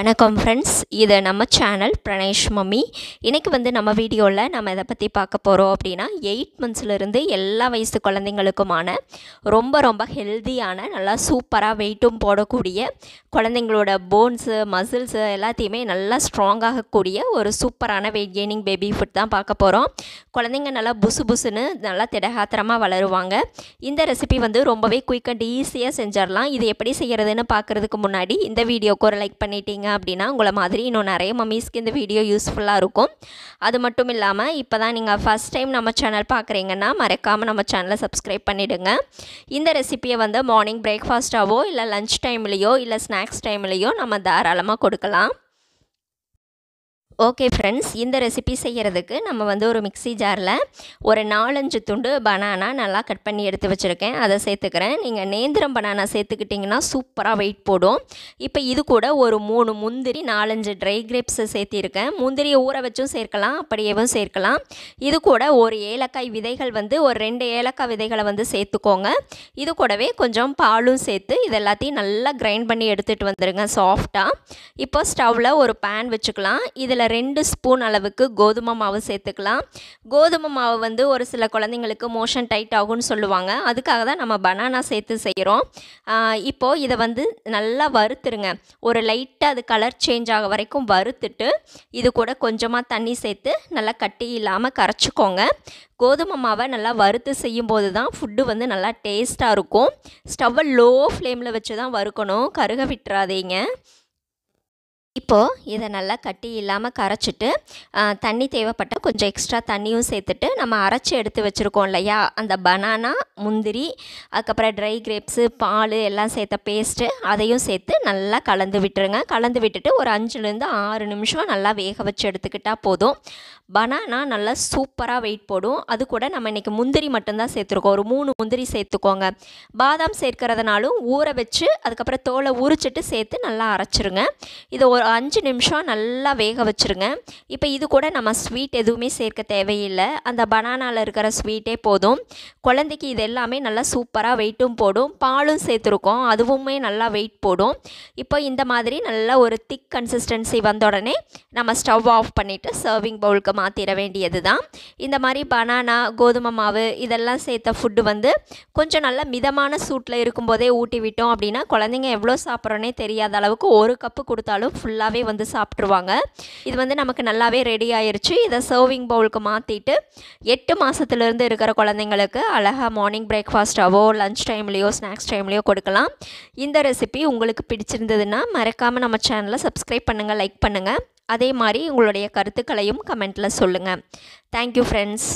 வணக்கம் ஃப்ரெண்ட்ஸ் இது நம்ம சேனல் பிரணேஷ் மம்மி இன்றைக்கி வந்து நம்ம வீடியோவில் நம்ம இதை பற்றி பார்க்க போகிறோம் அப்படின்னா எயிட் மந்த்ஸ்லேருந்து எல்லா வயசு குழந்தைங்களுக்குமான ரொம்ப ரொம்ப ஹெல்த்தியான நல்லா சூப்பராக வெயிட்டும் போடக்கூடிய குழந்தைங்களோட போன்ஸு மசில்ஸு எல்லாத்தையுமே நல்லா ஸ்ட்ராங்காகக்கூடிய ஒரு சூப்பரான வெயிட் கெய்னிங் பேபி ஃபுட் தான் பார்க்க போகிறோம் குழந்தைங்க நல்லா புசு புசுன்னு நல்லா திடகாத்திரமாக வளருவாங்க இந்த ரெசிபி வந்து ரொம்பவே குயிக் அண்ட் ஈஸியாக செஞ்சிடலாம் இது எப்படி செய்கிறதுன்னு பார்க்குறதுக்கு முன்னாடி இந்த வீடியோக்கு ஒரு லைக் பண்ணிட்டீங்க அப்படின்னா உங்களை மாதிரி இன்னும் நிறைய மம்மிஸ்க்கு இந்த வீடியோ யூஸ்ஃபுல்லாக இருக்கும் அது மட்டும் இல்லாமல் இப்போ தான் நீங்கள் ஃபஸ்ட் டைம் நம்ம சேனல் பார்க்குறீங்கன்னா மறக்காமல் நம்ம சேனலை சப்ஸ்கிரைப் பண்ணிவிடுங்க இந்த ரெசிப்பியை வந்து மார்னிங் பிரேக்ஃபாஸ்ட்டாகவோ இல்லை லஞ்ச் டைம்லேயோ இல்லை ஸ்நாக்ஸ் டைம்லேயோ நம்ம தாராளமாக கொடுக்கலாம் ஓகே ஃப்ரெண்ட்ஸ் இந்த ரெசிபி செய்கிறதுக்கு நம்ம வந்து ஒரு மிக்சி ஜாரில் ஒரு நாலஞ்சு துண்டு பனானா நல்லா கட் பண்ணி எடுத்து வச்சுருக்கேன் அதை சேர்த்துக்கிறேன் நீங்கள் நேந்திரம் பனானா சேர்த்துக்கிட்டிங்கன்னா சூப்பராக வெயிட் போடும் இப்போ இது கூட ஒரு மூணு முந்திரி நாலஞ்சு ட்ரை கிரேப்ஸை சேர்த்திருக்கேன் முந்திரியை ஊற வச்சும் சேர்க்கலாம் அப்படியேவும் சேர்க்கலாம் இது கூட ஒரு ஏலக்காய் விதைகள் வந்து ஒரு ரெண்டு ஏலக்காய் விதைகளை வந்து சேர்த்துக்கோங்க இது கூடவே கொஞ்சம் பாலும் சேர்த்து இது எல்லாத்தையும் நல்லா கிரைண்ட் பண்ணி எடுத்துகிட்டு வந்துடுங்க சாஃப்டாக இப்போ ஸ்டவ்வில் ஒரு பேன் வச்சுக்கலாம் இதில் ரெண்டு ஸ்பூன் அளவுக்கு கோதுமை மாவு சேர்த்துக்கலாம் கோதுமை மாவு வந்து ஒரு சில குழந்தைங்களுக்கு மோஷன் டைட் ஆகும்னு சொல்லுவாங்க அதுக்காக தான் நம்ம பனானா சேர்த்து செய்கிறோம் இப்போது இதை வந்து நல்லா வறுத்துருங்க ஒரு லைட்டாக அது கலர் சேஞ்ச் ஆக வரைக்கும் வறுத்துட்டு இது கூட கொஞ்சமாக தண்ணி சேர்த்து நல்லா கட்டி இல்லாமல் கரைச்சிக்கோங்க கோதுமை மாவை நல்லா வறுத்து செய்யும் போது தான் ஃபுட்டு வந்து நல்லா டேஸ்ட்டாக இருக்கும் ஸ்டவ்வை லோ ஃப்ளேமில் வச்சு தான் வறுக்கணும் கருக விட்டுறாதீங்க இப்போது இதை நல்லா கட்டி இல்லாமல் கரைச்சிட்டு தண்ணி தேவைப்பட்டால் கொஞ்சம் எக்ஸ்ட்ரா தண்ணியும் சேர்த்துட்டு நம்ம அரைச்சி எடுத்து வச்சுருக்கோம் இல்லையா அந்த பனானா முந்திரி அதுக்கப்புறம் ட்ரை கிரேப்ஸு பால் எல்லாம் சேர்த்த பேஸ்ட்டு அதையும் சேர்த்து நல்லா கலந்து விட்டுருங்க கலந்து விட்டுட்டு ஒரு அஞ்சுலேருந்து ஆறு நிமிஷம் நல்லா வேக வச்சு எடுத்துக்கிட்டால் போதும் பனானா நல்லா சூப்பராக வெயிட் போடும் அது கூட நம்ம இன்றைக்கி முந்திரி மட்டும்தான் சேர்த்துருக்கோம் ஒரு மூணு முந்திரி சேர்த்துக்கோங்க பாதாம் சேர்க்கிறதுனாலும் ஊற வச்சு அதுக்கப்புறம் தோலை உரிச்சிட்டு சேர்த்து நல்லா அரைச்சிருங்க இதை ஒரு அஞ்சு நிமிஷம் நல்லா வேக வச்சுருங்க இப்போ இது கூட நம்ம ஸ்வீட் எதுவுமே சேர்க்க தேவையில்லை அந்த பனானாவில் இருக்கிற ஸ்வீட்டே போதும் குழந்தைக்கு இது எல்லாமே நல்லா சூப்பராக வெயிட்டும் போடும் பாலும் சேர்த்துருக்கோம் அதுவுமே நல்லா வெயிட் போடும் இப்போ இந்த மாதிரி நல்லா ஒரு திக் கன்சிஸ்டன்சி வந்த உடனே நம்ம ஸ்டவ் ஆஃப் பண்ணிவிட்டு சர்விங் பவுலுக்கு மாற்றிட வேண்டியது தான் இந்த மாதிரி பனானா கோதுமை மாவு இதெல்லாம் சேர்த்த ஃபுட்டு வந்து கொஞ்சம் நல்லா மிதமான சூட்டில் இருக்கும்போதே ஊட்டி விட்டோம் அப்படின்னா குழந்தைங்க எவ்வளோ சாப்பிட்றோன்னே தெரியாத அளவுக்கு ஒரு கப்பு கொடுத்தாலும் ஃபுல் ஃபுல்லாகவே வந்து சாப்பிட்ருவாங்க இது வந்து நமக்கு நல்லாவே ரெடி ஆயிடுச்சு இதை சர்விங் பவுலுக்கு மாற்றிட்டு எட்டு மாதத்துலேருந்து இருக்கிற குழந்தைங்களுக்கு அழகாக மார்னிங் பிரேக்ஃபாஸ்ட்டாவோ லன்ச் டைம்லேயோ ஸ்நாக்ஸ் டைம்லேயோ கொடுக்கலாம் இந்த ரெசிபி உங்களுக்கு பிடிச்சிருந்ததுன்னா மறக்காமல் நம்ம சேனலை சப்ஸ்கிரைப் பண்ணுங்கள் லைக் பண்ணுங்கள் அதே மாதிரி உங்களுடைய கருத்துக்களையும் கமெண்ட்டில் சொல்லுங்கள் தேங்க்யூ ஃப்ரெண்ட்ஸ்